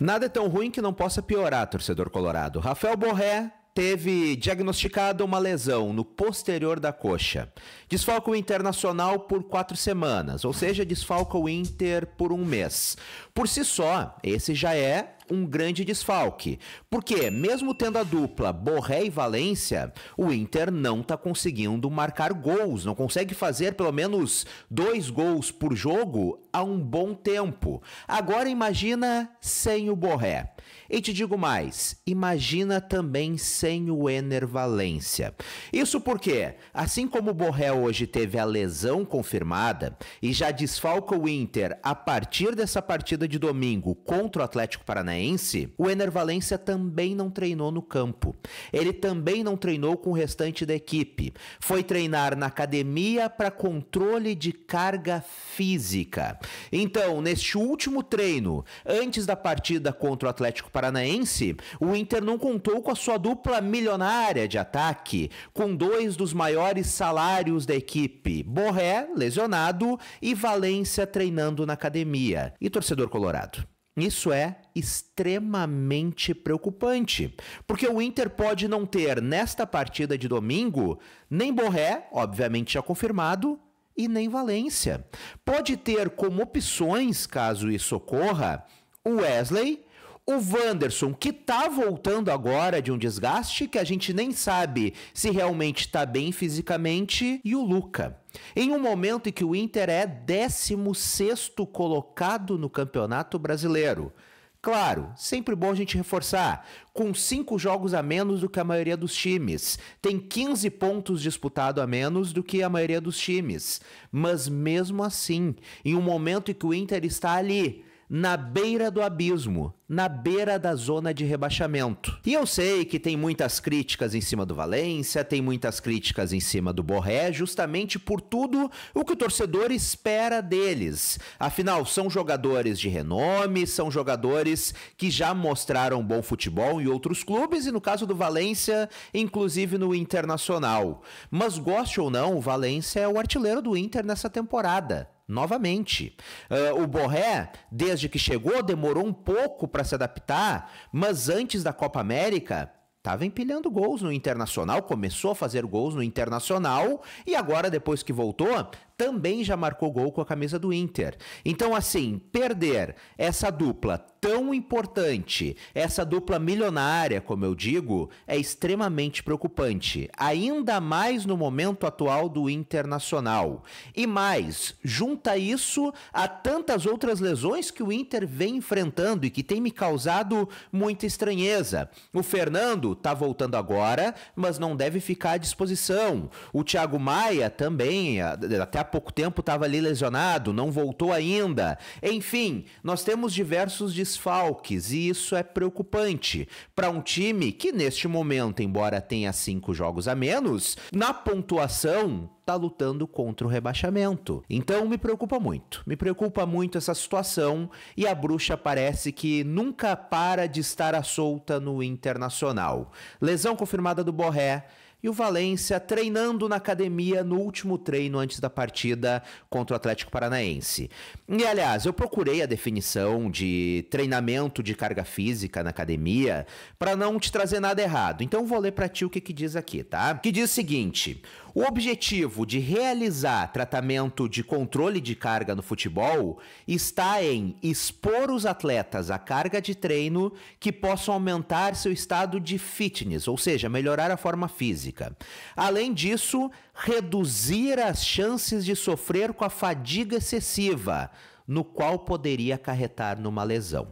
Nada é tão ruim que não possa piorar, torcedor colorado. Rafael Borré teve diagnosticada uma lesão no posterior da coxa. Desfalca o Internacional por quatro semanas, ou seja, desfalca o Inter por um mês. Por si só, esse já é um grande desfalque. Porque, mesmo tendo a dupla Borré e Valência, o Inter não está conseguindo marcar gols, não consegue fazer pelo menos dois gols por jogo há um bom tempo. Agora imagina sem o Borré. E te digo mais, imagina também sem o Ener Valência. Isso porque, assim como o Borré hoje teve a lesão confirmada e já desfalca o Inter a partir dessa partida de domingo contra o Atlético Paranaense, Paranaense, o Ener Valência também não treinou no campo. Ele também não treinou com o restante da equipe. Foi treinar na academia para controle de carga física. Então, neste último treino, antes da partida contra o Atlético Paranaense, o Inter não contou com a sua dupla milionária de ataque, com dois dos maiores salários da equipe, Borré, lesionado, e Valência treinando na academia. E torcedor colorado? Isso é extremamente preocupante, porque o Inter pode não ter nesta partida de domingo nem Borré, obviamente já confirmado, e nem Valência. Pode ter como opções, caso isso ocorra, o Wesley, o Wanderson, que tá voltando agora de um desgaste que a gente nem sabe se realmente está bem fisicamente, e o Luca. Em um momento em que o Inter é 16 colocado no Campeonato Brasileiro. Claro, sempre bom a gente reforçar. Com cinco jogos a menos do que a maioria dos times, tem 15 pontos disputado a menos do que a maioria dos times. Mas mesmo assim, em um momento em que o Inter está ali, na beira do abismo, na beira da zona de rebaixamento. E eu sei que tem muitas críticas em cima do Valência, tem muitas críticas em cima do Borré, justamente por tudo o que o torcedor espera deles. Afinal, são jogadores de renome, são jogadores que já mostraram bom futebol em outros clubes e no caso do Valência, inclusive no Internacional. Mas goste ou não, o Valência é o artilheiro do Inter nessa temporada novamente. Uh, o Borré, desde que chegou, demorou um pouco para se adaptar, mas antes da Copa América. Estava empilhando gols no Internacional, começou a fazer gols no Internacional e agora, depois que voltou, também já marcou gol com a camisa do Inter. Então, assim, perder essa dupla tão importante, essa dupla milionária, como eu digo, é extremamente preocupante, ainda mais no momento atual do Internacional. E mais, junta isso a tantas outras lesões que o Inter vem enfrentando e que tem me causado muita estranheza. O Fernando tá voltando agora, mas não deve ficar à disposição. O Thiago Maia também, até há pouco tempo estava ali lesionado, não voltou ainda. Enfim, nós temos diversos desfalques e isso é preocupante para um time que neste momento, embora tenha cinco jogos a menos, na pontuação tá lutando contra o rebaixamento. Então me preocupa muito. Me preocupa muito essa situação e a bruxa parece que nunca para de estar à solta no Internacional. Lesão confirmada do Borré, e o Valência treinando na academia no último treino antes da partida contra o Atlético Paranaense. E aliás, eu procurei a definição de treinamento de carga física na academia para não te trazer nada errado. Então vou ler para ti o que, que diz aqui, tá? Que diz o seguinte: o objetivo de realizar tratamento de controle de carga no futebol está em expor os atletas à carga de treino que possam aumentar seu estado de fitness, ou seja, melhorar a forma física física. Além disso, reduzir as chances de sofrer com a fadiga excessiva, no qual poderia acarretar numa lesão.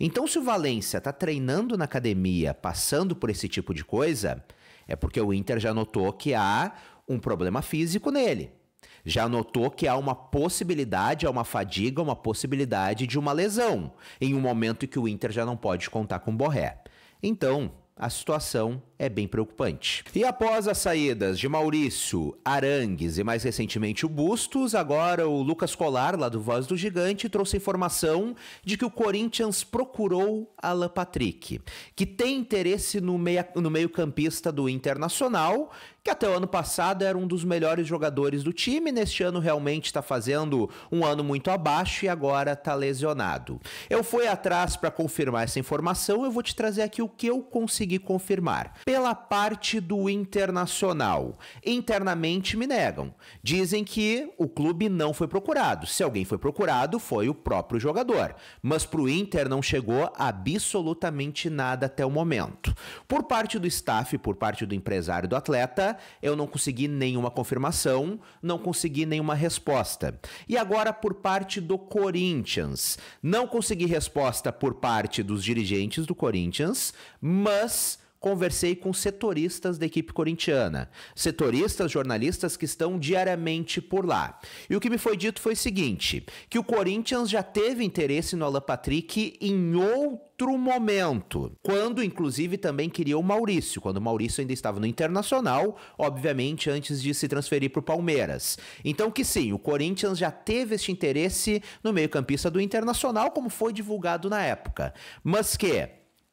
Então, se o Valência está treinando na academia, passando por esse tipo de coisa, é porque o Inter já notou que há um problema físico nele. Já notou que há uma possibilidade, há uma fadiga, uma possibilidade de uma lesão, em um momento em que o Inter já não pode contar com Borré. Então, a situação é bem preocupante. E após as saídas de Maurício, Arangues e mais recentemente o Bustos, agora o Lucas Colar, lá do Voz do Gigante, trouxe informação de que o Corinthians procurou Alan Patrick, que tem interesse no, meia, no meio-campista do Internacional, que até o ano passado era um dos melhores jogadores do time, neste ano realmente está fazendo um ano muito abaixo e agora está lesionado. Eu fui atrás para confirmar essa informação, eu vou te trazer aqui o que eu consegui confirmar pela parte do internacional. Internamente me negam. Dizem que o clube não foi procurado. Se alguém foi procurado, foi o próprio jogador. Mas para o Inter não chegou absolutamente nada até o momento. Por parte do staff, por parte do empresário do atleta, eu não consegui nenhuma confirmação, não consegui nenhuma resposta. E agora por parte do Corinthians. Não consegui resposta por parte dos dirigentes do Corinthians, mas conversei com setoristas da equipe corintiana, setoristas, jornalistas que estão diariamente por lá. E o que me foi dito foi o seguinte: que o Corinthians já teve interesse no Alan Patrick em outro momento, quando inclusive também queria o Maurício, quando o Maurício ainda estava no Internacional, obviamente antes de se transferir para o Palmeiras. Então que sim, o Corinthians já teve este interesse no meio-campista do Internacional, como foi divulgado na época, mas que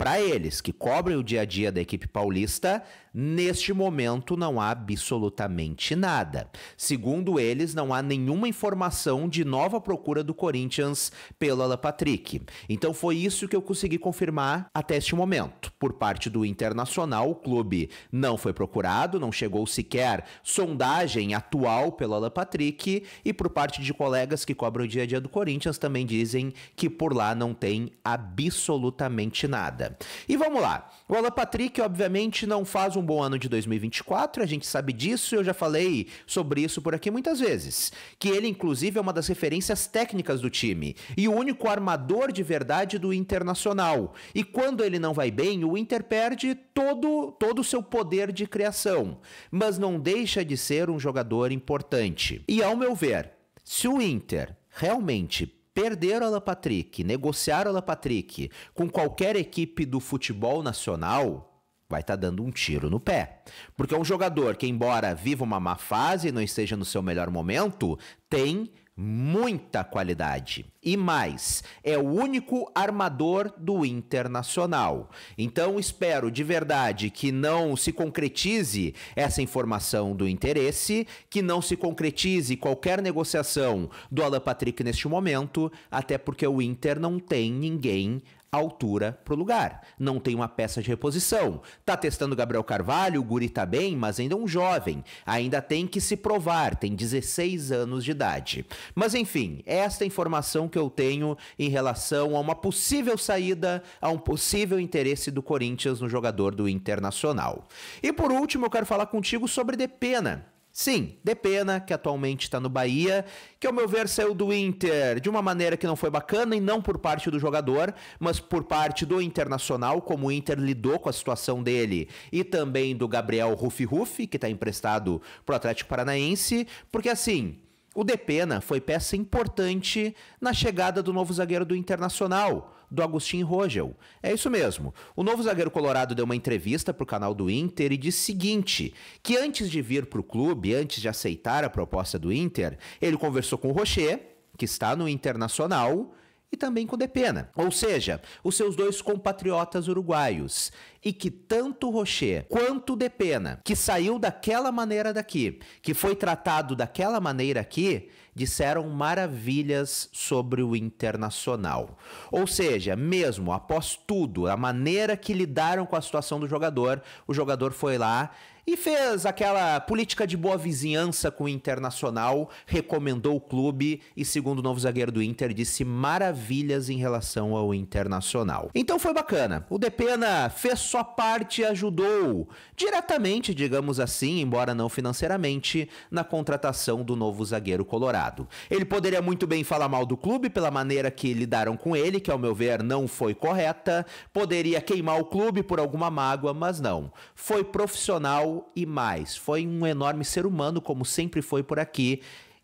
para eles que cobrem o dia a dia da equipe paulista, neste momento não há absolutamente nada. Segundo eles, não há nenhuma informação de nova procura do Corinthians pelo Alan Patrick. Então foi isso que eu consegui confirmar até este momento. Por parte do Internacional, o clube não foi procurado, não chegou sequer sondagem atual pelo Alan Patrick, e por parte de colegas que cobram o dia a dia do Corinthians também dizem que por lá não tem absolutamente nada. E vamos lá. O Alan Patrick, obviamente, não faz um bom ano de 2024, a gente sabe disso, eu já falei sobre isso por aqui muitas vezes. Que ele, inclusive, é uma das referências técnicas do time e o único armador de verdade do Internacional. E quando ele não vai bem, o Inter perde todo todo o seu poder de criação, mas não deixa de ser um jogador importante. E ao meu ver, se o Inter realmente Perder a Alan Patrick, negociar a Alan Patrick com qualquer equipe do futebol nacional, vai estar tá dando um tiro no pé. Porque é um jogador que, embora viva uma má fase e não esteja no seu melhor momento, tem muita qualidade. E mais, é o único armador do Internacional. Então espero de verdade que não se concretize essa informação do interesse, que não se concretize qualquer negociação do Alan Patrick neste momento, até porque o Inter não tem ninguém altura pro lugar. Não tem uma peça de reposição. Tá testando Gabriel Carvalho, o Guri tá bem, mas ainda é um jovem. Ainda tem que se provar, tem 16 anos de idade. Mas enfim, esta informação que eu tenho em relação a uma possível saída, a um possível interesse do Corinthians no jogador do Internacional. E por último, eu quero falar contigo sobre Depena Sim, de pena, que atualmente está no Bahia, que ao meu ver saiu do Inter de uma maneira que não foi bacana e não por parte do jogador, mas por parte do Internacional, como o Inter lidou com a situação dele e também do Gabriel Rufi Rufi, que está emprestado para o Atlético Paranaense, porque assim, o Depena foi peça importante na chegada do novo zagueiro do Internacional do Agustin Rogel. É isso mesmo. O novo zagueiro colorado deu uma entrevista para o canal do Inter e disse o seguinte: que antes de vir para o clube, antes de aceitar a proposta do Inter, ele conversou com o Rocher, que está no Internacional, e também com Depena, né? ou seja, os seus dois compatriotas uruguaios, e que tanto Rocher quanto Depena, né? que saiu daquela maneira daqui, que foi tratado daquela maneira aqui, disseram maravilhas sobre o Internacional. Ou seja, mesmo após tudo, a maneira que lidaram com a situação do jogador, o jogador foi lá e fez aquela política de boa vizinhança com o Internacional, recomendou o clube e, segundo o novo zagueiro do Inter, disse maravilhas em relação ao Internacional. Então foi bacana. O Depena fez sua parte e ajudou, diretamente, digamos assim, embora não financeiramente, na contratação do novo zagueiro colorado. Ele poderia muito bem falar mal do clube pela maneira que lidaram com ele, que ao meu ver não foi correta, poderia queimar o clube por alguma mágoa, mas não. Foi profissional e mais. Foi um enorme ser humano, como sempre foi por aqui,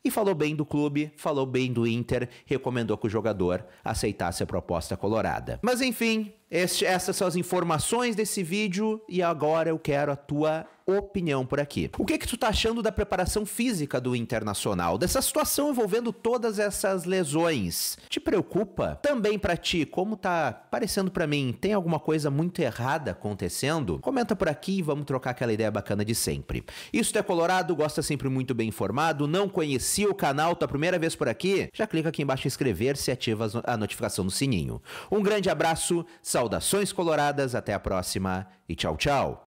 e falou bem do clube, falou bem do Inter, recomendou que o jogador aceitasse a proposta colorada. Mas enfim, este, essas são as informações desse vídeo e agora eu quero a tua opinião por aqui. O que que tu tá achando da preparação física do Internacional? Dessa situação envolvendo todas essas lesões? Te preocupa? Também para ti, como tá parecendo para mim, tem alguma coisa muito errada acontecendo? Comenta por aqui e vamos trocar aquela ideia bacana de sempre. Isso é Colorado, gosta sempre muito bem informado, não conhecia o canal, tua primeira vez por aqui? Já clica aqui embaixo em inscrever-se e ativa a notificação no sininho. Um grande abraço, saudações coloradas, até a próxima e tchau, tchau.